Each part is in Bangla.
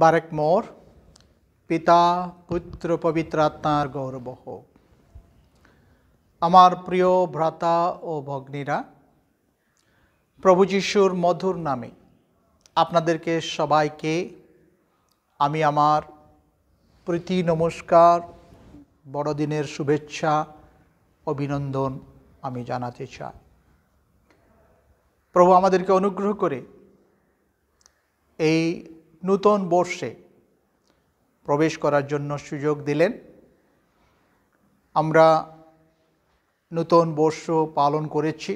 বারেক মোর পিতা পুত্র পবিত্র আত্মার গৌরব হোক আমার প্রিয় ভ্রাতা ও ভগ্নীরা প্রভু যিশুর মধুর নামে আপনাদেরকে সবাইকে আমি আমার প্রীতি নমস্কার বড়দিনের শুভেচ্ছা অভিনন্দন আমি জানাতে চাই প্রভু আমাদেরকে অনুগ্রহ করে এই নূতন বর্ষে প্রবেশ করার জন্য সুযোগ দিলেন আমরা নূতন বর্ষ পালন করেছি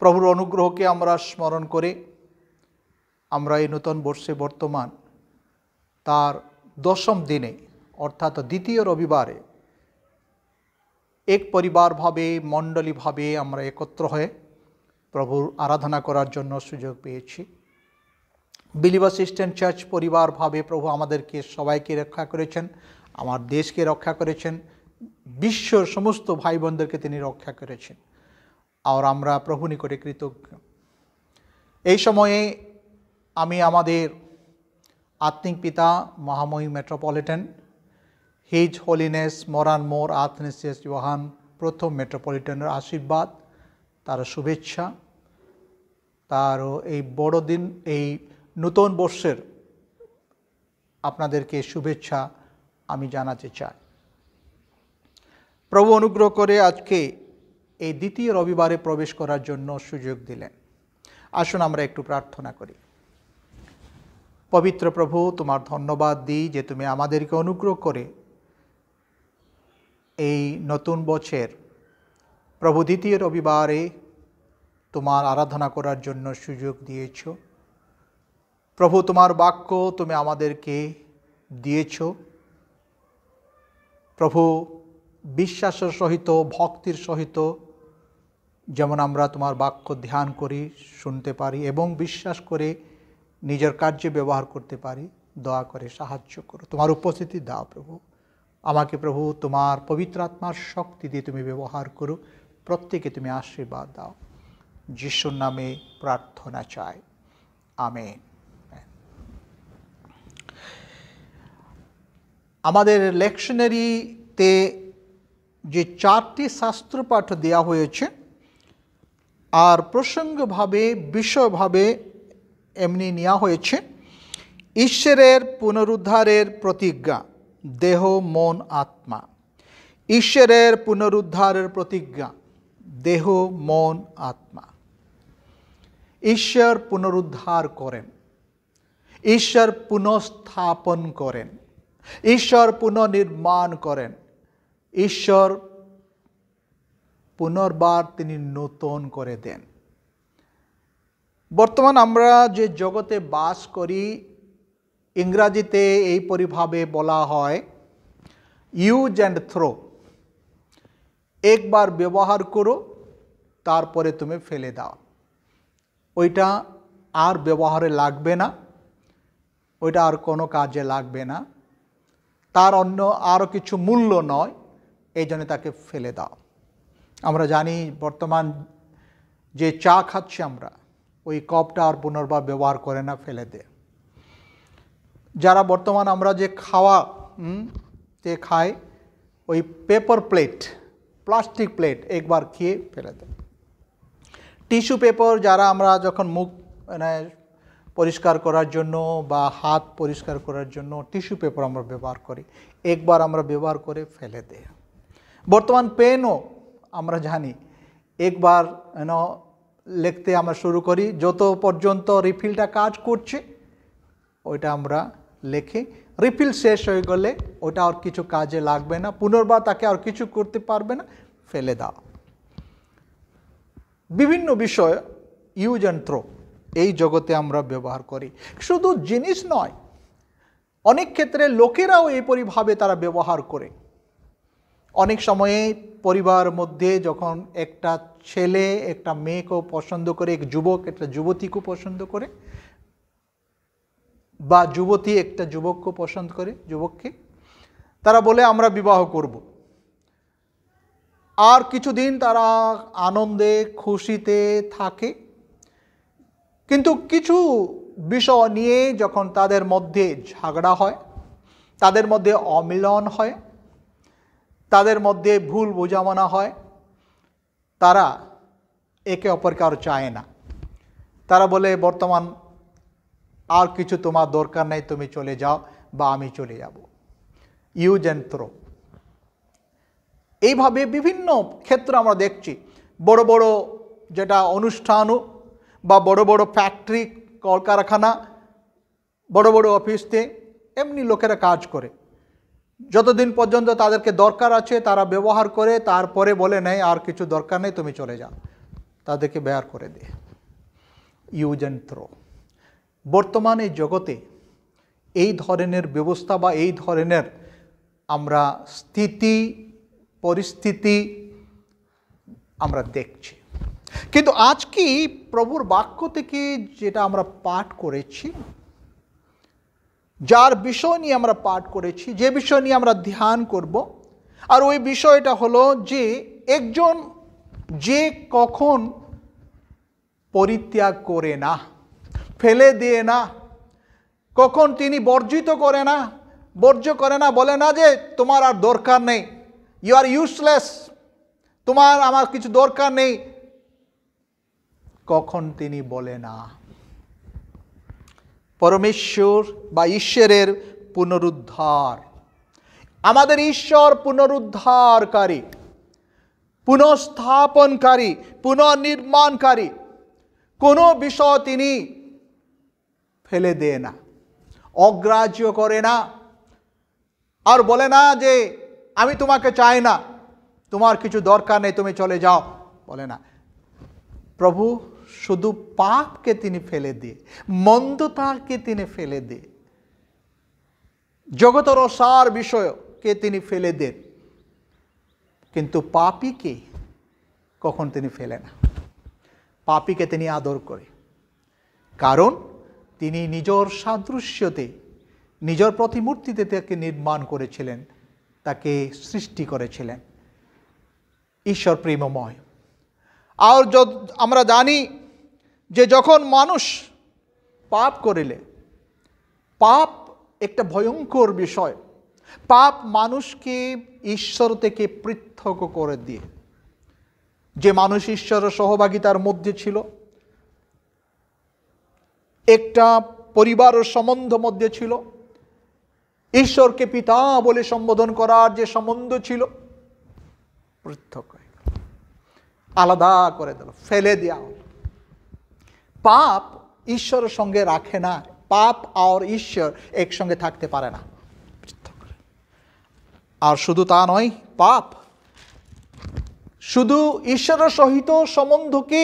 প্রভুর অনুগ্রহকে আমরা স্মরণ করে আমরা এই নূতন বর্ষে বর্তমান তার দশম দিনে অর্থাৎ দ্বিতীয় রবিবারে এক পরিবারভাবে মণ্ডলীভাবে আমরা একত্র হয়ে প্রভুর আরাধনা করার জন্য সুযোগ পেয়েছি বিলিভার সিস্টেম চার্চ পরিবারভাবে প্রভু আমাদেরকে সবাইকে রক্ষা করেছেন আমার দেশকে রক্ষা করেছেন বিশ্ব সমস্ত ভাই বোনদেরকে তিনি রক্ষা করেছেন আর আমরা প্রভু নিকটে কৃতজ্ঞ এই সময়ে আমি আমাদের আত্মিক পিতা মহাময়ী metropolitan his holiness Moran Mor Athanasius Yohan প্রথম মেট্রোপলিটনের আশীর্বাদ তার শুভেচ্ছা তার এই বড়দিন এই নূতন বর্ষের আপনাদেরকে শুভেচ্ছা আমি জানাতে চাই প্রভু অনুগ্রহ করে আজকে এই দ্বিতীয় রবিবারে প্রবেশ করার জন্য সুযোগ দিলেন আসুন আমরা একটু প্রার্থনা করি পবিত্র প্রভু তোমার ধন্যবাদ দিই যে তুমি আমাদেরকে অনুগ্রহ করে এই নতুন বছর প্রভু দ্বিতীয় রবিবারে তোমার আরাধনা করার জন্য সুযোগ দিয়েছো প্রভু তোমার বাক্য তুমি আমাদেরকে দিয়েছ প্রভু বিশ্বাসের সহিত ভক্তির সহিত যেমন আমরা তোমার বাক্য ধ্যান করি শুনতে পারি এবং বিশ্বাস করে নিজের কার্যে ব্যবহার করতে পারি দয়া করে সাহায্য করো তোমার উপস্থিতি দাও প্রভু আমাকে প্রভু তোমার পবিত্র আত্মার শক্তি দিয়ে তুমি ব্যবহার করো প্রত্যেকে তুমি আশীর্বাদ দাও যিশুর নামে প্রার্থনা চাই আমেন আমাদের লেকশনারিতে যে চারটি শাস্ত্রপাঠ দেয়া হয়েছে আর প্রসঙ্গভাবে বিষয়ভাবে এমনি নেওয়া হয়েছে ঈশ্বরের পুনরুদ্ধারের প্রতিজ্ঞা দেহ মন আত্মা ঈশ্বরের পুনরুদ্ধারের প্রতিজ্ঞা দেহ মন আত্মা ঈশ্বর পুনরুদ্ধার করেন ঈশ্বর পুনঃস্থাপন করেন ঈশ্বর পুনর্নির্মাণ করেন ঈশ্বর পুনর্বার তিনি নতুন করে দেন বর্তমান আমরা যে জগতে বাস করি ইংরাজিতে এই পরিভাবে বলা হয় ইউজ অ্যান্ড থ্রো একবার ব্যবহার করো তারপরে তুমি ফেলে দাও ওইটা আর ব্যবহারে লাগবে না ওইটা আর কোনো কাজে লাগবে না তার অন্য আরও কিছু মূল্য নয় এই জন্য তাকে ফেলে দাও আমরা জানি বর্তমান যে চা খাচ্ছি আমরা ওই কপটা আর পুনর্বার ব্যবহার করে না ফেলে দে যারা বর্তমান আমরা যে খাওয়া যে খাই ওই পেপার প্লেট প্লাস্টিক প্লেট একবার খেয়ে ফেলে দেয় টিস্যু পেপার যারা আমরা যখন মুখ মানে পরিষ্কার করার জন্য বা হাত পরিষ্কার করার জন্য টিস্যু পেপার আমরা ব্যবহার করি একবার আমরা ব্যবহার করে ফেলে দেয় বর্তমান পেনও আমরা জানি একবার লিখতে আমরা শুরু করি যত পর্যন্ত রিফিলটা কাজ করছে ওইটা আমরা লেখি রিফিল শেষ হয়ে গেলে ওটা আর কিছু কাজে লাগবে না পুনর্বার তাকে আর কিছু করতে পারবে না ফেলে দাও বিভিন্ন বিষয় ইউজ অ্যান্ড থ্রো এই জগতে আমরা ব্যবহার করি শুধু জিনিস নয় অনেক ক্ষেত্রে লোকেরাও এই পরিভাবে তারা ব্যবহার করে অনেক সময়ে পরিবার মধ্যে যখন একটা ছেলে একটা মেয়েকেও পছন্দ করে এক যুবক একটা যুবতীকেও পছন্দ করে বা যুবতী একটা যুবককেও পছন্দ করে যুবককে তারা বলে আমরা বিবাহ করব আর কিছুদিন তারা আনন্দে খুশিতে থাকে কিন্তু কিছু বিষয় নিয়ে যখন তাদের মধ্যে ঝগড়া হয় তাদের মধ্যে অমিলন হয় তাদের মধ্যে ভুল বোঝামনা হয় তারা একে অপরকে আর চায় না তারা বলে বর্তমান আর কিছু তোমার দরকার নেই তুমি চলে যাও বা আমি চলে যাব ইউজেন্ত্র এইভাবে বিভিন্ন ক্ষেত্র আমরা দেখছি বড় বড় যেটা অনুষ্ঠানও বা বড় বড় ফ্যাক্টরি কলকারখানা বড় বড় অফিসতে এমনি লোকেরা কাজ করে যতদিন পর্যন্ত তাদেরকে দরকার আছে তারা ব্যবহার করে তারপরে বলে নেয় আর কিছু দরকার নেই তুমি চলে যাও তাদেরকে ব্যয়ার করে দে ইউজ অ্যান্ড থ্রো বর্তমান এই জগতে এই ধরনের ব্যবস্থা বা এই ধরনের আমরা স্থিতি পরিস্থিতি আমরা দেখছি কিন্তু আজ কি প্রভুর বাক্য থেকে যেটা আমরা পাঠ করেছি যার বিষয় নিয়ে আমরা পাঠ করেছি যে বিষয় নিয়ে আমরা ধ্যান করব আর ওই বিষয়টা হলো যে একজন যে কখন পরিত্যাগ করে না ফেলে দিয়ে না কখন তিনি বর্জিত করে না বর্জ্য করে না বলে না যে তোমার আর দরকার নেই ইউ আর ইউজলেস তোমার আমার কিছু দরকার নেই কখন তিনি বলে না পরমেশ্বর বা ঈশ্বরের পুনরুদ্ধার আমাদের ঈশ্বর পুনরুদ্ধারকারী পুনঃস্থাপনকারী পুনর্নির্মাণকারী কোনো বিষয় তিনি ফেলে দেয় না অগ্রাহ্য করে না আর বলে না যে আমি তোমাকে চাই না তোমার কিছু দরকার নেই তুমি চলে যাও বলে না প্রভু শুধু পাপকে তিনি ফেলে দিয়ে মন্দতাকে তিনি ফেলে দিয়ে জগতর সার বিষয়কে তিনি ফেলে দেন কিন্তু পাপিকে কখন তিনি ফেলে না পাপিকে তিনি আদর করে কারণ তিনি নিজর সাদৃশ্যতে নিজের প্রতিমূর্তিতে তাকে নির্মাণ করেছিলেন তাকে সৃষ্টি করেছিলেন ঈশ্বর প্রেমময় আর আমরা জানি যে যখন মানুষ পাপ করিলে পাপ একটা ভয়ঙ্কর বিষয় পাপ মানুষকে ঈশ্বর থেকে পৃথক করে দিয়ে যে মানুষ ঈশ্বরের সহভাগিতার মধ্যে ছিল একটা পরিবার সম্বন্ধ মধ্যে ছিল ঈশ্বরকে পিতা বলে সম্বোধন করার যে সম্বন্ধ ছিল পৃথক হয়ে আলাদা করে দিল ফেলে দেওয়া হল পাপ ঈশ্বরের সঙ্গে রাখে না পাপ আর ঈশ্বর একসঙ্গে থাকতে পারে না আর শুধু তা নয় পাপ শুধু ঈশ্বরের সহিত সম্বন্ধকে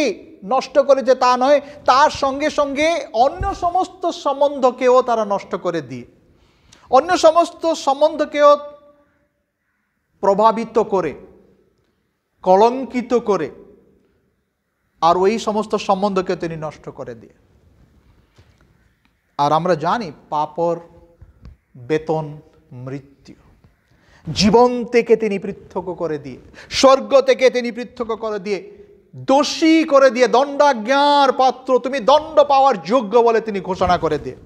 নষ্ট করে যে তা নয় তার সঙ্গে সঙ্গে অন্য সমস্ত সম্বন্ধকেও তারা নষ্ট করে দিয়ে অন্য সমস্ত সম্বন্ধকেও প্রভাবিত করে কলঙ্কিত করে আর ওই সমস্ত সম্বন্ধকে তিনি নষ্ট করে দিয়ে আর আমরা জানি পাপর বেতন মৃত্যু জীবন থেকে তিনি পৃথক করে দিয়ে স্বর্গ থেকে তিনি পৃথক করে দিয়ে দোষী করে দিয়ে দণ্ডাজ্ঞার পাত্র তুমি দণ্ড পাওয়ার যোগ্য বলে তিনি ঘোষণা করে দিয়ে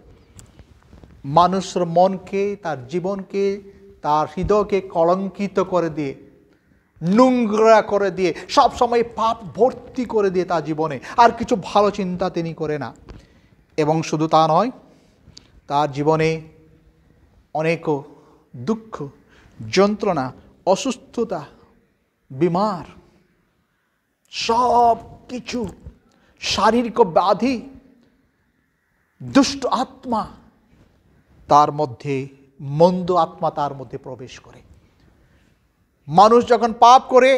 মানুষের মনকে তার জীবনকে তার হৃদয়কে কলঙ্কিত করে দিয়ে নোংরা করে দিয়ে সব সময় পাপ ভর্তি করে দিয়ে তার জীবনে আর কিছু ভালো চিন্তা তিনি করে না এবং শুধু তা নয় তার জীবনে অনেক দুঃখ যন্ত্রণা অসুস্থতা বিমার সব কিছু শারীরিক ব্যাধি দুষ্ট আত্মা তার মধ্যে মন্দ আত্মা তার মধ্যে প্রবেশ করে মানুষ যখন পাপ করে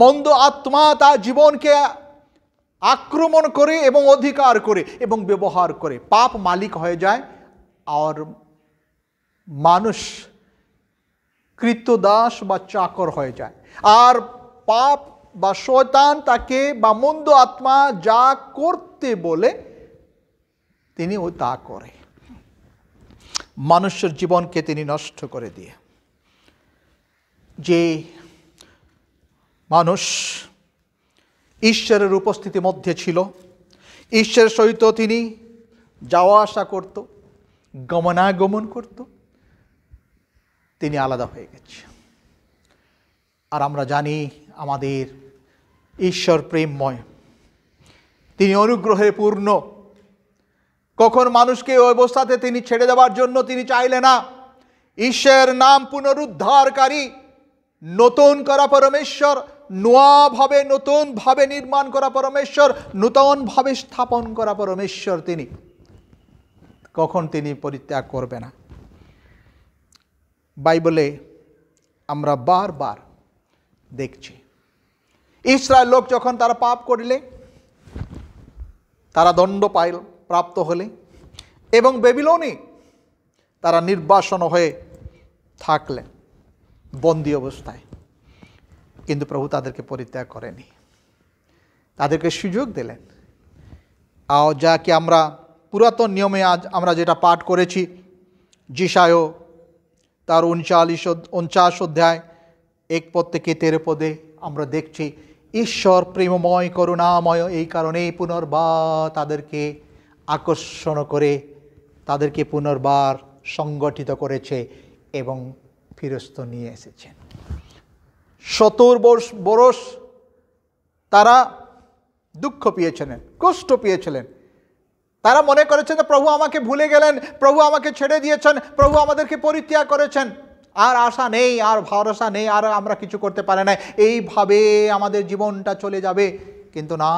মন্দ আত্মা তার জীবনকে আক্রমণ করে এবং অধিকার করে এবং ব্যবহার করে পাপ মালিক হয়ে যায় আর মানুষ কৃতদাস বা চাকর হয়ে যায় আর পাপ বা শয়তান তাকে বা মন্দ আত্মা যা করতে বলে তিনি ও তা করে মানুষের জীবনকে তিনি নষ্ট করে দিয়ে যে মানুষ ঈশ্বরের উপস্থিতি মধ্যে ছিল ঈশ্বরের সহিত তিনি যাওয়া আসা করত গমনাগমন করত তিনি আলাদা হয়ে গেছে আর আমরা জানি আমাদের ঈশ্বর প্রেমময় তিনি অনুগ্রহে পূর্ণ কখন মানুষকে ওই অবস্থাতে তিনি ছেড়ে দেওয়ার জন্য তিনি চাইলে না ঈশ্বরের নাম পুনরুদ্ধারকারী নতুন করা পরমেশ্বর নোয়াভাবে নতুনভাবে নির্মাণ করা পরমেশ্বর নূতনভাবে স্থাপন করা পরমেশ্বর তিনি কখন তিনি পরিত্যাগ করবে না বাইবলে আমরা বারবার দেখছি ইসরায়েল লোক যখন তারা পাপ করিলে তারা দণ্ড পাইল প্রাপ্ত হলে এবং বেবিলনে তারা নির্বাসন হয়ে থাকলেন বন্দি অবস্থায় কিন্তু প্রভু তাদেরকে পরিত্যাগ করেনি তাদেরকে সুযোগ দিলেন আও যা কি আমরা পুরাতন নিয়মে আজ আমরা যেটা পাঠ করেছি জিসায়ও তার উনচাল্লিশ উনচাশ অধ্যায় এক পদ থেকে তেরো পদে আমরা দেখছি ঈশ্বর প্রেমময় করুণাময় এই কারণেই পুনর্বার তাদেরকে আকর্ষণ করে তাদেরকে পুনর্বার সংগঠিত করেছে এবং ফিরস্ত নিয়ে এসেছেন সতর বর্ষ বরস তারা দুঃখ পেয়েছিলেন কষ্ট পেয়েছিলেন তারা মনে করেছেন প্রভু আমাকে ভুলে গেলেন প্রভু আমাকে ছেড়ে দিয়েছেন প্রভু আমাদেরকে পরিত্যাগ করেছেন আর আশা নেই আর ভরসা নেই আর আমরা কিছু করতে পারে না এইভাবে আমাদের জীবনটা চলে যাবে কিন্তু না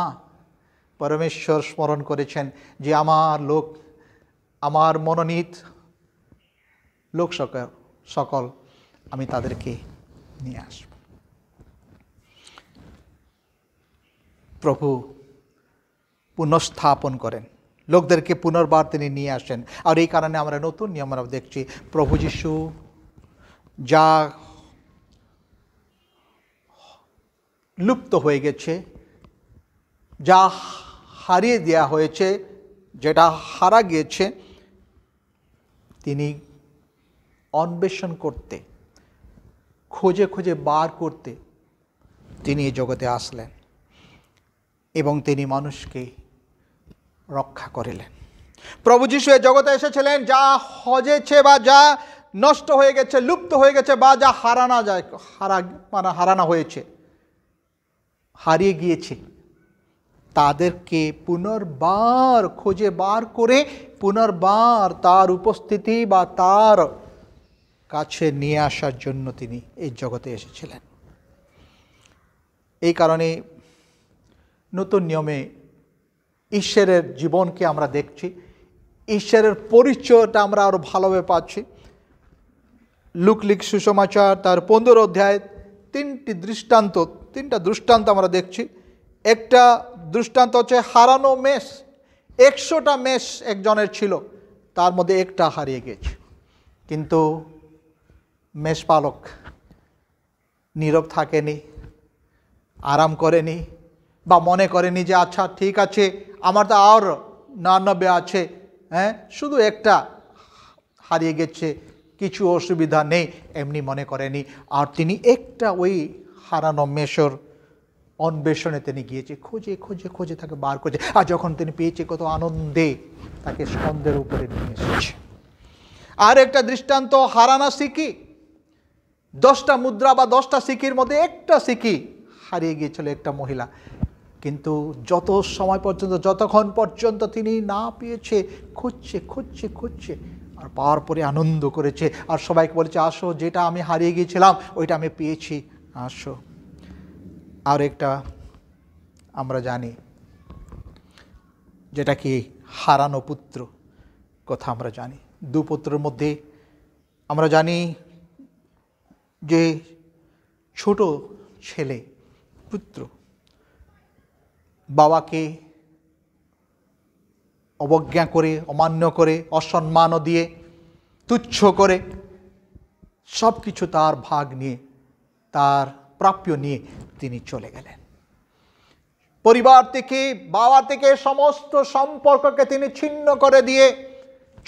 পরমেশ্বর স্মরণ করেছেন যে আমার লোক আমার মনোনীত লোক সকল সকল আমি তাদেরকে নিয়ে আসব প্রভু পুনঃস্থাপন করেন লোকদেরকে পুনর্বার তিনি নিয়ে আসেন আর এই কারণে আমরা নতুন নিয়ম আমরা দেখছি প্রভু যিশু যা লুপ্ত হয়ে গেছে যা হারিয়ে দেয়া হয়েছে যেটা হারা গিয়েছে তিনি অন্বেষণ করতে খোঁজে খোঁজে বার করতে তিনি এই জগতে আসলেন এবং তিনি মানুষকে রক্ষা করিলেন প্রভু যিশু এ জগতে এসেছিলেন যা হজেছে বা যা নষ্ট হয়ে গেছে লুপ্ত হয়ে গেছে বা যা হারানা যায় হারা মানে হারানো হয়েছে হারিয়ে গিয়েছে তাদেরকে পুনর্বার খোঁজে বার করে পুনর্বার তার উপস্থিতি বা তার কাছে নিয়ে আসার জন্য তিনি এই জগতে এসেছিলেন এই কারণে নতুন নিয়মে ঈশ্বরের জীবনকে আমরা দেখছি ঈশ্বরের পরিচয়টা আমরা আরও ভালোভাবে পাচ্ছি লুকলিক সুসমাচার তার পনেরো অধ্যায় তিনটি দৃষ্টান্ত তিনটা দৃষ্টান্ত আমরা দেখছি একটা দৃষ্টান্ত হচ্ছে হারানো মেষ একশোটা মেষ একজনের ছিল তার মধ্যে একটা হারিয়ে গেছে কিন্তু মেষপালক নীরব থাকেনি আরাম করেনি বা মনে করেনি যে আচ্ছা ঠিক আছে আমার তো আর নানব্য আছে হ্যাঁ শুধু একটা হারিয়ে গেছে কিছু অসুবিধা নেই এমনি মনে করেনি আর তিনি একটা ওই হারানো মেশর অন্বেষণে তিনি গিয়েছে খোঁজে খোঁজে খোঁজে তাকে বার করেছে আর যখন তিনি পেয়েছে কত আনন্দে তাকে স্কন্দের উপরে নিয়ে এসেছে আর একটা দৃষ্টান্ত হারানা শিখি দশটা মুদ্রা বা দশটা সিকির মধ্যে একটা সিকি হারিয়ে গিয়েছিল একটা মহিলা কিন্তু যত সময় পর্যন্ত যতক্ষণ পর্যন্ত তিনি না পেয়েছে খুঁজছে খুঁজছে খুঁজছে আর পাওয়ার পরে আনন্দ করেছে আর সবাইকে বলেছে আসো যেটা আমি হারিয়ে গিয়েছিলাম ওইটা আমি পেয়েছি আসো আর একটা আমরা জানি যেটা কি হারানো পুত্র কথা আমরা জানি দু পুত্রের মধ্যে আমরা জানি যে ছোট ছেলে পুত্র বাবাকে অবজ্ঞা করে অমান্য করে অসম্মানও দিয়ে তুচ্ছ করে সব কিছু তার ভাগ নিয়ে তার প্রাপ্য নিয়ে তিনি চলে গেলেন পরিবার থেকে বাবা থেকে সমস্ত সম্পর্ককে তিনি ছিন্ন করে দিয়ে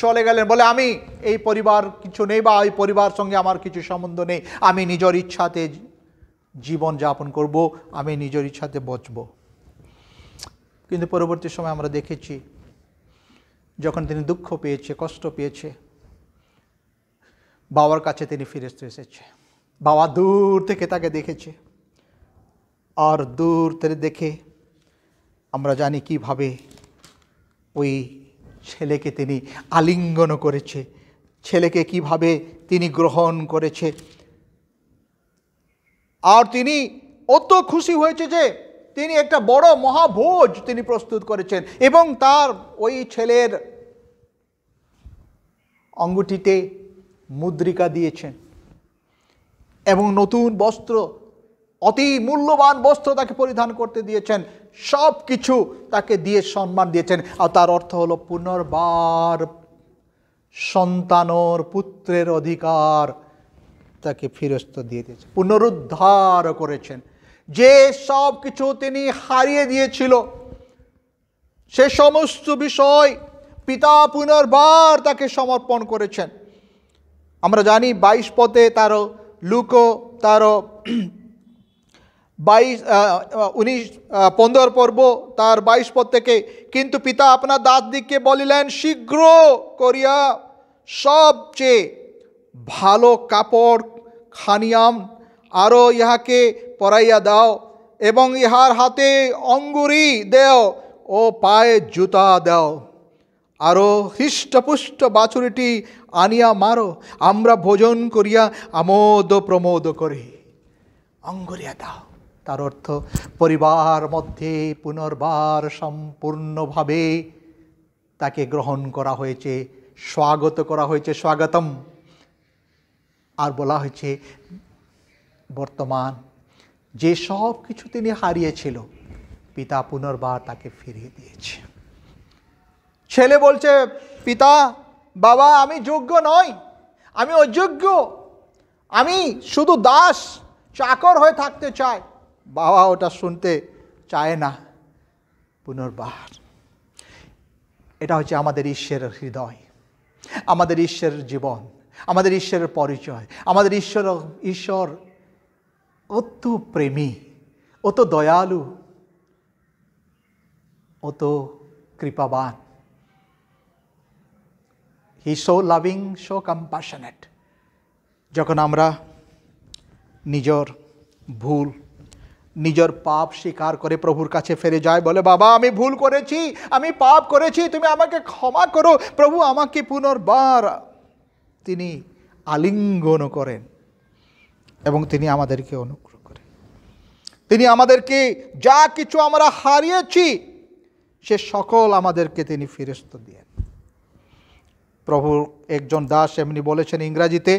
চলে গেলেন বলে আমি এই পরিবার কিছু নেই বা ওই পরিবার সঙ্গে আমার কিছু সম্বন্ধ নেই আমি নিজের ইচ্ছাতে জীবন যাপন করব আমি নিজের ইচ্ছাতে বচব কিন্তু পরবর্তী সময় আমরা দেখেছি যখন তিনি দুঃখ পেয়েছে কষ্ট পেয়েছে বাবার কাছে তিনি ফিরে এসেছে বাবা দূর থেকে তাকে দেখেছে আর দূর থেকে দেখে আমরা জানি কিভাবে ওই ছেলেকে তিনি আলিঙ্গন করেছে ছেলেকে কিভাবে তিনি গ্রহণ করেছে আর তিনি অত খুশি হয়েছে যে তিনি একটা বড় মহাভোজ তিনি প্রস্তুত করেছেন এবং তার ওই ছেলের অঙ্গুটিতে মুদ্রিকা দিয়েছেন এবং নতুন বস্ত্র অতি মূল্যবান বস্ত্র তাকে পরিধান করতে দিয়েছেন সব কিছু তাকে দিয়ে সম্মান দিয়েছেন আর তার অর্থ হলো পুনর্বার সন্তানর পুত্রের অধিকার তাকে ফিরস্ত দিয়ে দিয়েছে পুনরুদ্ধার করেছেন যে সব কিছু তিনি হারিয়ে দিয়েছিল সে সমস্ত বিষয় পিতা পুনর্বার তাকে সমর্পণ করেছেন আমরা জানি বাইশ পথে তারও লুকো তারও বাইশ উনিশ পন্দর পর্ব তার বাইশ পদ থেকে কিন্তু পিতা আপনার দাসদিককে বলিলেন শীঘ্র করিয়া সবচেয়ে ভালো কাপড় খানিয়াম আরও ইহাকে পরাইয়া দাও এবং ইহার হাতে অঙ্গুরি দেও ও পায়ে জুতা দাও আরও হৃষ্টপুষ্ট বাছুরিটি আনিয়া মারো আমরা ভোজন করিয়া আমোদ প্রমোদ করি অঙ্গুরিয়া দাও তার অর্থ পরিবার মধ্যে পুনর্বার সম্পূর্ণভাবে তাকে গ্রহণ করা হয়েছে স্বাগত করা হয়েছে স্বাগতম আর বলা হয়েছে বর্তমান যে সব কিছু তিনি হারিয়েছিল পিতা পুনর্বার তাকে ফিরিয়ে দিয়েছে ছেলে বলছে পিতা বাবা আমি যোগ্য নই আমি অযোগ্য আমি শুধু দাস চাকর হয়ে থাকতে চাই বাবা ওটা শুনতে চায় না পুনর্বার এটা হচ্ছে আমাদের ঈশ্বরের হৃদয় আমাদের ঈশ্বরের জীবন আমাদের ঈশ্বরের পরিচয় আমাদের ঈশ্বর ঈশ্বর অত প্রেমী অত দয়ালু অত কৃপাবান he so loving so compassionate যখন আমরা নিজের ভুল নিজের পাপ স্বীকার করে প্রভুর কাছে ফিরে যায় বলে বাবা আমি ভুল করেছি আমি পাপ করেছি তুমি আমাকে ক্ষমা করো প্রভু আমাকে পুনর্বার তিনি আলিঙ্গন করেন এবং তিনি আমাদেরকে অনুগ্রহ করেন তিনি আমাদেরকে যা কিছু আমরা হারিয়েছি সে সকল আমাদেরকে তিনি ফিরস্ত দিয়েন প্রভু একজন দাস এমনি বলেছেন ইংরাজিতে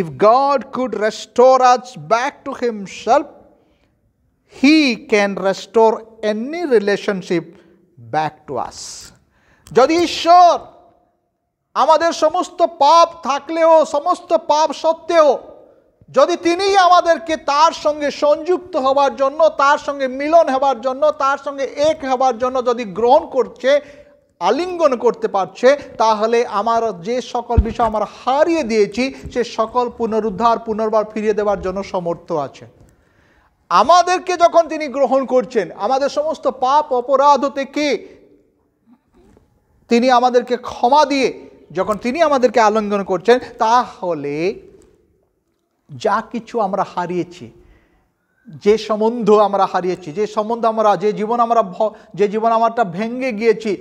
if God could restore us back to himself He can restore any relationship back to us. যদি ঈশ্বর আমাদের সমস্ত পাপ থাকলেও সমস্ত পাপ সত্ত্বেও যদি তিনিই আমাদেরকে তার সঙ্গে সংযুক্ত হওয়ার জন্য তার সঙ্গে মিলন হওয়ার জন্য তার সঙ্গে এক হওয়ার জন্য যদি গ্রহণ করছে আলিঙ্গন করতে পারছে তাহলে আমার যে সকল বিষয় আমার হারিয়ে দিয়েছি সে সকল পুনরুদ্ধার পুনর্বার ফিরিয়ে দেওয়ার জন্য সমর্থ আছে আমাদেরকে যখন তিনি গ্রহণ করছেন আমাদের সমস্ত পাপ অপরাধ থেকে তিনি আমাদেরকে ক্ষমা দিয়ে যখন তিনি আমাদেরকে আলিঙ্গন করছেন তাহলে যা কিছু আমরা হারিয়েছি যে সম্বন্ধ আমরা হারিয়েছি যে সম্বন্ধ আমরা যে জীবন আমরা যে জীবন আমারটা ভেঙে গিয়েছি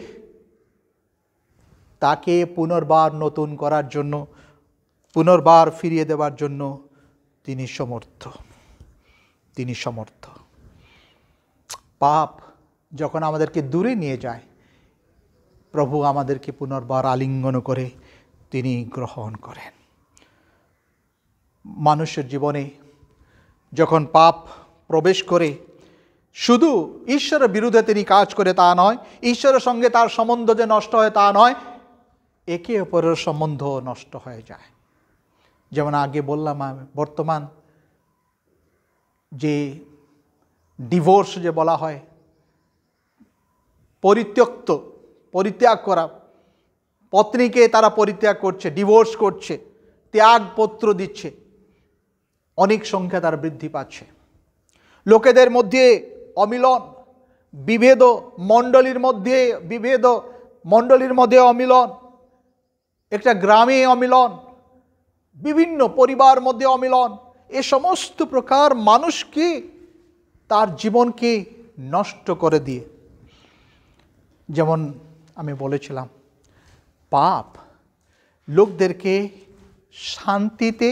তাকে পুনর্বার নতুন করার জন্য পুনর্বার ফিরিয়ে দেওয়ার জন্য তিনি সমর্থ তিনি সমর্থ পাপ যখন আমাদেরকে দূরে নিয়ে যায় প্রভু আমাদেরকে পুনর্বার আলিঙ্গন করে তিনি গ্রহণ করেন মানুষের জীবনে যখন পাপ প্রবেশ করে শুধু ঈশ্বরের বিরুদ্ধে তিনি কাজ করে তা নয় ঈশ্বরের সঙ্গে তার সম্বন্ধ যে নষ্ট হয় তা নয় একে অপরের সম্বন্ধ নষ্ট হয়ে যায় যেমন আগে বললাম আমি বর্তমান যে ডিভোর্স যে বলা হয় পরিত্যক্ত পরিত্যাগ করা পত্নীকে তারা পরিত্যাগ করছে ডিভোর্স করছে ত্যাগপত্র দিচ্ছে অনেক সংখ্যা তার বৃদ্ধি পাচ্ছে লোকেদের মধ্যে অমিলন বিভেদ মণ্ডলীর মধ্যে বিভেদ মণ্ডলীর মধ্যে অমিলন একটা গ্রামে অমিলন বিভিন্ন পরিবার মধ্যে অমিলন এ সমস্ত প্রকার মানুষকে তার জীবনকে নষ্ট করে দিয়ে যেমন আমি বলেছিলাম পাপ লোকদেরকে শান্তিতে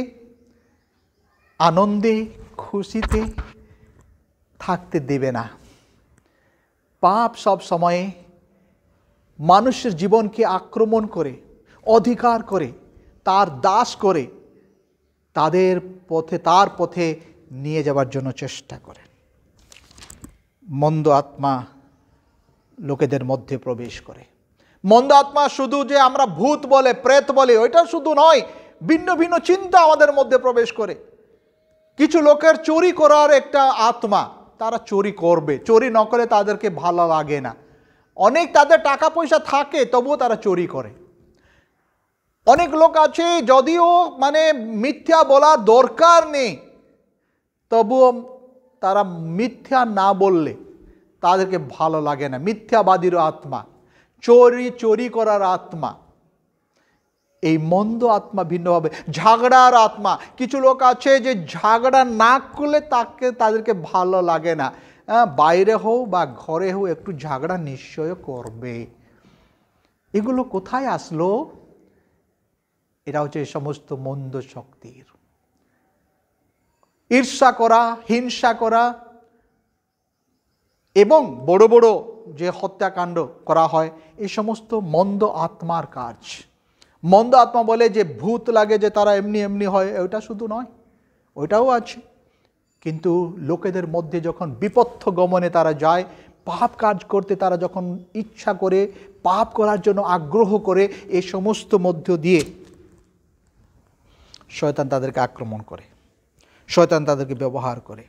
আনন্দে খুশিতে থাকতে দেবে না পাপ সব সময়ে মানুষের জীবনকে আক্রমণ করে অধিকার করে তার দাস করে তাদের পথে তার পথে নিয়ে যাওয়ার জন্য চেষ্টা করে মন্দ আত্মা লোকেদের মধ্যে প্রবেশ করে মন্দ আত্মা শুধু যে আমরা ভূত বলে প্রেত বলে ওইটা শুধু নয় ভিন্ন ভিন্ন চিন্তা আমাদের মধ্যে প্রবেশ করে কিছু লোকের চুরি করার একটা আত্মা তারা চুরি করবে চুরি না করে তাদেরকে ভালো লাগে না অনেক তাদের টাকা পয়সা থাকে তবুও তারা চুরি করে অনেক লোক আছে যদিও মানে মিথ্যা বলা দরকার নেই তবুও তারা মিথ্যা না বললে তাদেরকে ভালো লাগে না মিথ্যাবাদীর আত্মা চোরি চোরি করার আত্মা এই মন্দ আত্মা ভিন্নভাবে ঝাগড়ার আত্মা কিছু লোক আছে যে ঝাগড়া না করলে তাকে তাদেরকে ভালো লাগে না হ্যাঁ, বাইরে হোক বা ঘরে হোক একটু ঝাগড়া নিশ্চয় করবে এগুলো কোথায় আসলো এটা হচ্ছে সমস্ত মন্দ শক্তির ঈর্ষা করা হিংসা করা এবং বড় বড় যে হত্যাকাণ্ড করা হয় এই সমস্ত মন্দ আত্মার কাজ মন্দ আত্মা বলে যে ভূত লাগে যে তারা এমনি এমনি হয় ওটা শুধু নয় ওইটাও আছে কিন্তু লোকেদের মধ্যে যখন বিপথ্য গমনে তারা যায় পাপ কাজ করতে তারা যখন ইচ্ছা করে পাপ করার জন্য আগ্রহ করে এই সমস্ত মধ্য দিয়ে শয়তান তাদেরকে আক্রমণ করে শয়তান তাদেরকে ব্যবহার করে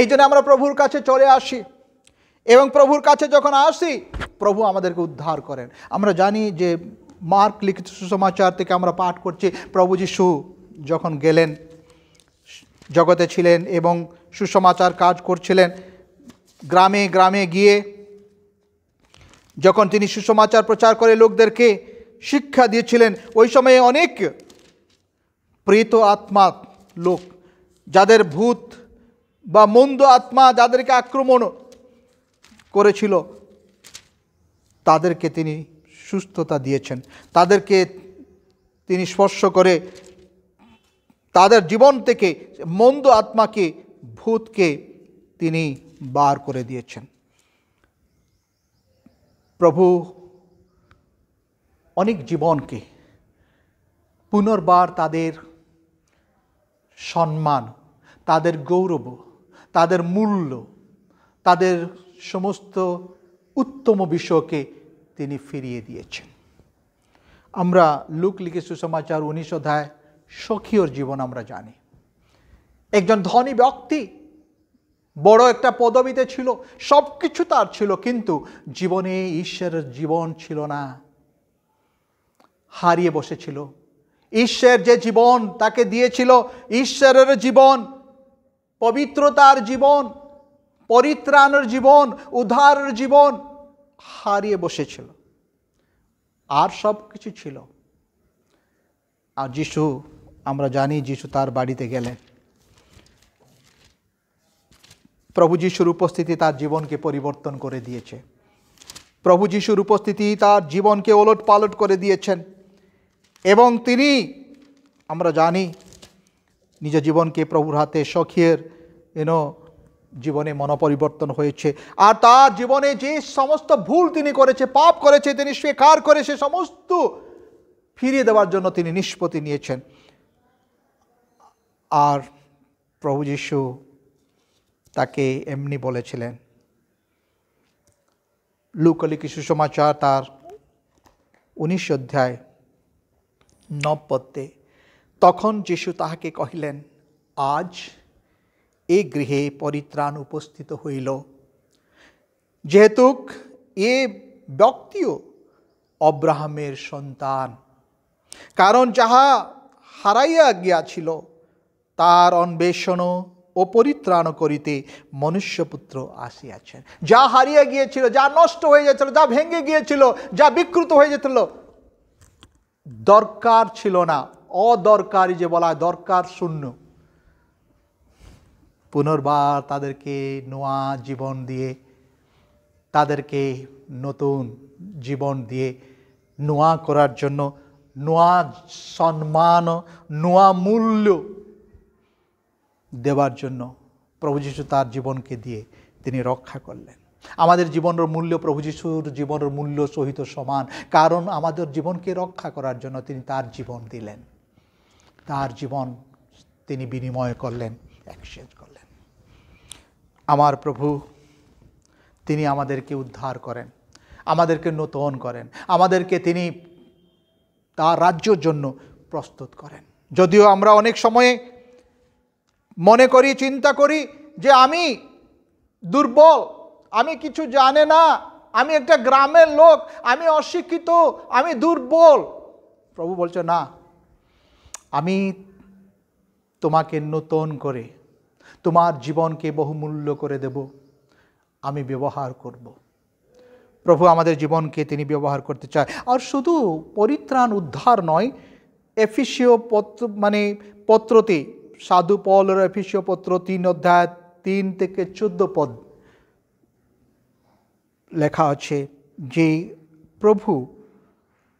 এই জন্য আমরা প্রভুর কাছে চলে আসি এবং প্রভুর কাছে যখন আসি প্রভু আমাদেরকে উদ্ধার করেন আমরা জানি যে মার্ক লিখিত সুসমাচার থেকে আমরা পাঠ করছি প্রভু যিশু যখন গেলেন জগতে ছিলেন এবং সুসমাচার কাজ করছিলেন গ্রামে গ্রামে গিয়ে যখন তিনি সুসমাচার প্রচার করে লোকদেরকে শিক্ষা দিয়েছিলেন ওই সময়ে অনেক প্রেত আত্মা লোক যাদের ভূত বা মন্দ আত্মা যাদেরকে আক্রমণ করেছিল তাদেরকে তিনি সুস্থতা দিয়েছেন তাদেরকে তিনি স্পর্শ করে তাদের জীবন থেকে মন্দ আত্মাকে ভূতকে তিনি বার করে দিয়েছেন প্রভু অনেক জীবনকে পুনর্বার তাদের সম্মান তাদের গৌরব তাদের মূল্য তাদের সমস্ত উত্তম বিষয়কে তিনি ফিরিয়ে দিয়েছেন আমরা লুক লিখে সুসমাচার উনিশ অধ্যায় সখীয়র জীবন আমরা জানি একজন ধনী ব্যক্তি বড় একটা পদবীতে ছিল সব কিছু তার ছিল কিন্তু জীবনে ঈশ্বরের জীবন ছিল না হারিয়ে বসেছিল ঈশ্বর যে জীবন তাকে দিয়েছিল ঈশ্বরের জীবন পবিত্রতার জীবন পরিত্রাণের জীবন উদ্ধারের জীবন হারিয়ে বসেছিল আর সব কিছু ছিল আর যিশু আমরা জানি যিশু তার বাড়িতে গেলে প্রভু যিশুর উপস্থিতি তার জীবনকে পরিবর্তন করে দিয়েছে প্রভু যিশুর উপস্থিতি তার জীবনকে ওলট পালট করে দিয়েছেন এবং তিনি আমরা জানি নিজ জীবনকে প্রভুর হাতে সখিয়ের এনো জীবনে মনোপরিবর্তন হয়েছে আর তার জীবনে যে সমস্ত ভুল তিনি করেছে পাপ করেছে তিনি স্বীকার করে সে সমস্ত ফিরিয়ে দেওয়ার জন্য তিনি নিষ্পত্তি নিয়েছেন আর প্রভু যিশু তাকে এমনি বলেছিলেন কিছু সমাচার তার উনিশ অধ্যায় নবপদ্যে তখন যিশু তাহাকে কহিলেন আজ এ গৃহে পরিত্রাণ উপস্থিত হইল যেহেতু এ ব্যক্তিও অব্রাহামের সন্তান কারণ যাহা হারাইয়া গিয়াছিল তার অন্বেষণ ও পরিত্রাণ করিতে মনুষ্যপুত্র আসিয়াছেন যা হারিয়ে গিয়েছিল যা নষ্ট হয়ে যাচ্ছিল যা ভেঙে গিয়েছিল যা বিকৃত হয়ে যেত দরকার ছিল না অদরকারি যে বলা হয় দরকার শূন্য পুনর্বার তাদেরকে নোয়া জীবন দিয়ে তাদেরকে নতুন জীবন দিয়ে নোয়া করার জন্য নোয়া সম্মান নোয়া মূল্য দেওয়ার জন্য প্রভু যিশু তার জীবনকে দিয়ে তিনি রক্ষা করলেন আমাদের জীবনের মূল্য প্রভু যিশুর জীবনের মূল্য সহিত সমান কারণ আমাদের জীবনকে রক্ষা করার জন্য তিনি তার জীবন দিলেন তার জীবন তিনি বিনিময় করলেন এক্সচেঞ্জ করলেন আমার প্রভু তিনি আমাদেরকে উদ্ধার করেন আমাদেরকে নতুন করেন আমাদেরকে তিনি তার রাজ্যর জন্য প্রস্তুত করেন যদিও আমরা অনেক সময়ে মনে করি চিন্তা করি যে আমি দুর্বল আমি কিছু জানে না আমি একটা গ্রামের লোক আমি অশিক্ষিত আমি দুর্বল প্রভু বলছে না আমি তোমাকে নতুন করে তোমার জীবনকে বহুমূল্য করে দেব আমি ব্যবহার করব। প্রভু আমাদের জীবনকে তিনি ব্যবহার করতে চায় আর শুধু পরিত্রাণ উদ্ধার নয় এফিসিও পত্র মানে পত্রতে সাধু পল এফিসিও পত্র তিন অধ্যায় তিন থেকে চোদ্দ পদ লেখা আছে যে প্রভু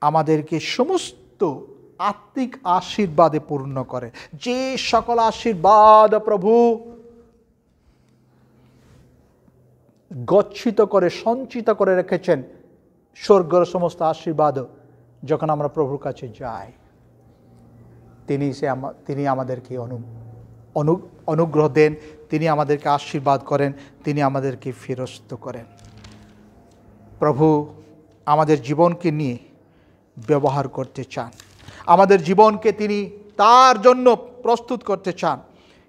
আমাদেরকে সমস্ত আত্মিক আশীর্বাদে পূর্ণ করে যে সকল আশীর্বাদ প্রভু গচ্ছিত করে সঞ্চিত করে রেখেছেন স্বর্গর সমস্ত আশীর্বাদ যখন আমরা প্রভুর কাছে যাই তিনি সে তিনি আমাদেরকে অনু অনুগ্রহ দেন তিনি আমাদেরকে আশীর্বাদ করেন তিনি আমাদেরকে ফেরস্ত করেন প্রভু আমাদের জীবনকে নিয়ে ব্যবহার করতে চান আমাদের জীবনকে তিনি তার জন্য প্রস্তুত করতে চান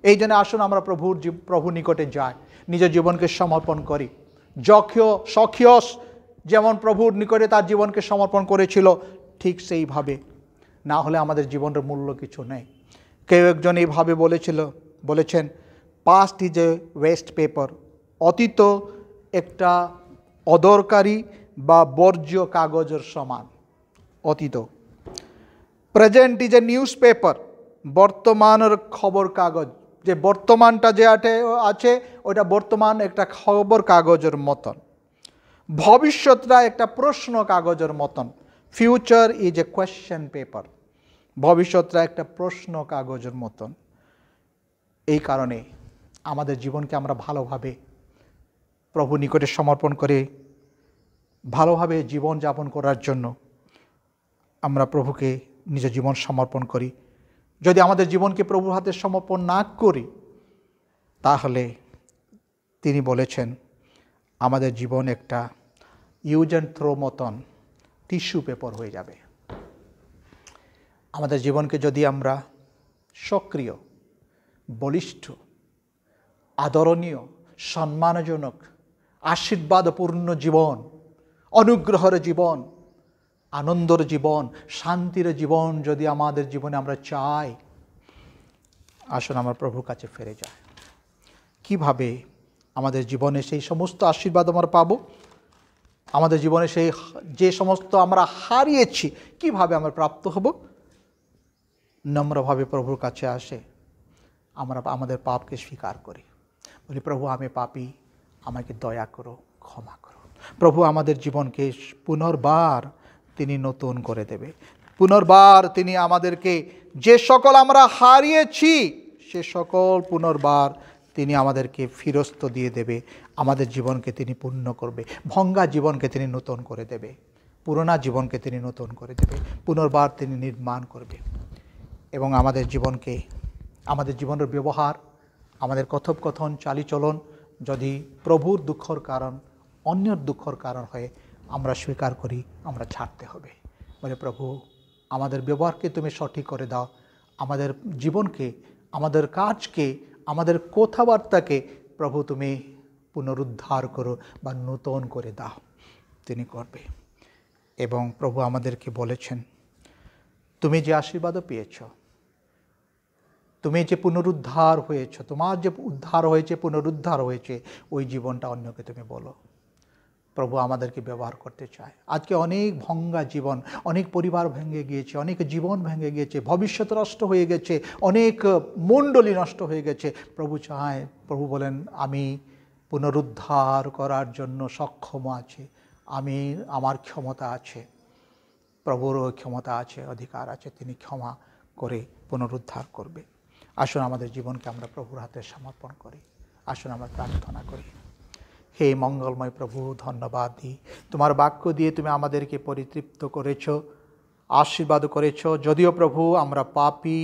এই জন্য আসুন আমরা প্রভুর প্রভু নিকটে যাই নিজের জীবনকে সমর্পণ করি যক্ষীয় সখিয়স যেমন প্রভুর নিকটে তার জীবনকে সমর্পণ করেছিল ঠিক সেইভাবে না হলে আমাদের জীবনের মূল্য কিছু নেই কেউ একজন এইভাবে বলেছিল বলেছেন past is a waste paper অতীত একটা অদরকারি বা বর্জ্য কাগজের সমান অতীত present is a news paper বর্তমানের খবর কাগজ যে বর্তমানটা যে আটে আছে ওটা বর্তমান একটা খবর কাগজের মতন ভবিষ্যৎটা একটা প্রশ্ন কাগজের মতন future is a question paper ভবিষ্যৎটা একটা প্রশ্ন কাগজের মতন এই কারণে আমাদের জীবনকে আমরা ভালোভাবে প্রভু নিকটে সমর্পণ করে ভালোভাবে জীবন যাপন করার জন্য আমরা প্রভুকে নিজ জীবন সমর্পণ করি যদি আমাদের জীবনকে প্রভুর হাতে সমর্পণ না করি তাহলে তিনি বলেছেন আমাদের জীবন একটা ইউজ অ্যান্ড থ্রো মতন টিস্যু পেপার হয়ে যাবে আমাদের জীবনকে যদি আমরা সক্রিয় বলিষ্ঠ আদরণীয় সম্মানজনক আশীর্বাদপূর্ণ জীবন অনুগ্রহর জীবন আনন্দর জীবন শান্তির জীবন যদি আমাদের জীবনে আমরা চাই আসুন আমার প্রভুর কাছে ফিরে যায় কিভাবে আমাদের জীবনে সেই সমস্ত আশীর্বাদ আমরা পাবো আমাদের জীবনে সেই যে সমস্ত আমরা হারিয়েছি কিভাবে আমরা প্রাপ্ত হব নম্রভাবে প্রভুর কাছে আসে আমরা আমাদের পাপকে স্বীকার করি বলি প্রভু আমি পাপি আমাকে দয়া করো ক্ষমা করো প্রভু আমাদের জীবনকে পুনর্বার তিনি নতুন করে দেবে পুনর্বার তিনি আমাদেরকে যে সকল আমরা হারিয়েছি সে সকল পুনর্বার তিনি আমাদেরকে ফিরস্ত দিয়ে দেবে আমাদের জীবনকে তিনি পূর্ণ করবে ভঙ্গা জীবনকে তিনি নতুন করে দেবে পুরোনা জীবনকে তিনি নতুন করে দেবে পুনর্বার তিনি নির্মাণ করবে এবং আমাদের জীবনকে আমাদের জীবনের ব্যবহার আমাদের কথোপকথন চালিচলন যদি প্রভুর দুঃখর কারণ অন্যের দুঃখর কারণ হয়ে আমরা স্বীকার করি আমরা ছাড়তে হবে বলে প্রভু আমাদের ব্যবহারকে তুমি সঠিক করে দাও আমাদের জীবনকে আমাদের কাজকে আমাদের কথাবার্তাকে প্রভু তুমি পুনরুদ্ধার করো বা নূতন করে দাও তিনি করবে এবং প্রভু আমাদেরকে বলেছেন তুমি যে আশীর্বাদও পেয়েছো তুমি যে পুনরুদ্ধার হয়েছ তোমার যে উদ্ধার হয়েছে পুনরুদ্ধার হয়েছে ওই জীবনটা অন্যকে তুমি বলো প্রভু আমাদেরকে ব্যবহার করতে চায় আজকে অনেক ভঙ্গা জীবন অনেক পরিবার ভেঙে গিয়েছে অনেক জীবন ভেঙে গিয়েছে ভবিষ্যৎ নষ্ট হয়ে গেছে অনেক মণ্ডলী নষ্ট হয়ে গেছে প্রভু চায় প্রভু বলেন আমি পুনরুদ্ধার করার জন্য সক্ষম আছে আমি আমার ক্ষমতা আছে প্রভুরও ক্ষমতা আছে অধিকার আছে তিনি ক্ষমা করে পুনরুদ্ধার করবে আসুন আমাদের জীবনকে আমরা প্রভুর হাতে সমর্পণ করি আসুন আমরা প্রার্থনা করি হে মঙ্গলময় প্রভু ধন্যবাদ দিই তোমার বাক্য দিয়ে তুমি আমাদেরকে পরিতৃপ্ত করেছ আশীর্বাদ করেছ যদিও প্রভু আমরা পাপি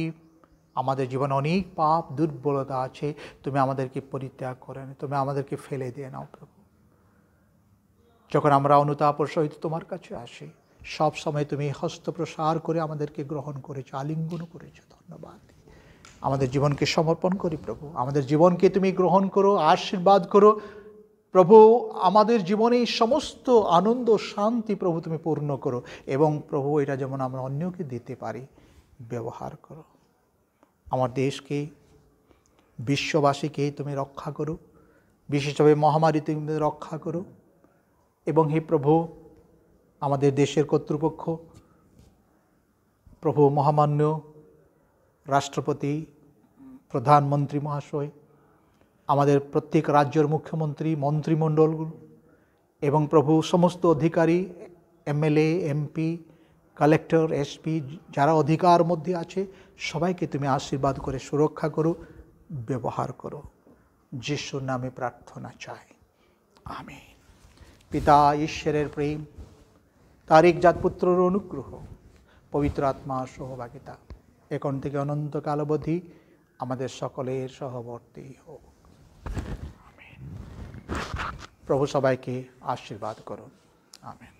আমাদের জীবনে অনেক পাপ দুর্বলতা আছে তুমি আমাদেরকে পরিত্যাগ করে তুমি আমাদেরকে ফেলে দিয়ে নাও প্রভু যখন আমরা অনুতাপর সহিত তোমার কাছে আসি সব সময় তুমি হস্তপ্রসার করে আমাদেরকে গ্রহণ করেছো আলিঙ্গন করেছো ধন্যবাদ আমাদের জীবনকে সমর্পণ করি প্রভু আমাদের জীবনকে তুমি গ্রহণ করো আশীর্বাদ করো প্রভু আমাদের জীবনে সমস্ত আনন্দ শান্তি প্রভু তুমি পূর্ণ করো এবং প্রভু এটা যেমন আমরা অন্যকে দিতে পারি ব্যবহার করো আমার দেশকে বিশ্ববাসীকে তুমি রক্ষা করো বিশেষভাবে মহামারী তুমি রক্ষা করো এবং হে প্রভু আমাদের দেশের কর্তৃপক্ষ প্রভু মহামান্য রাষ্ট্রপতি প্রধানমন্ত্রী মহাশয় আমাদের প্রত্যেক রাজ্যের মুখ্যমন্ত্রী মন্ত্রিমণ্ডলগুলো এবং প্রভু সমস্ত অধিকারী এমএলএ এমপি কালেক্টর এসপি যারা অধিকার মধ্যে আছে সবাইকে তুমি আশীর্বাদ করে সুরক্ষা করো ব্যবহার করো যিশুর নামে প্রার্থনা চাই আমি পিতা ঈশ্বরের প্রেম তার জাত পুত্রর অনুগ্রহ পবিত্র আত্মা সহভাগিতা এখন থেকে অনন্তকাল অবধি আমাদের সকলের সহবর্তী হোক প্রভু সবাইকে আশীর্বাদ করুন আমি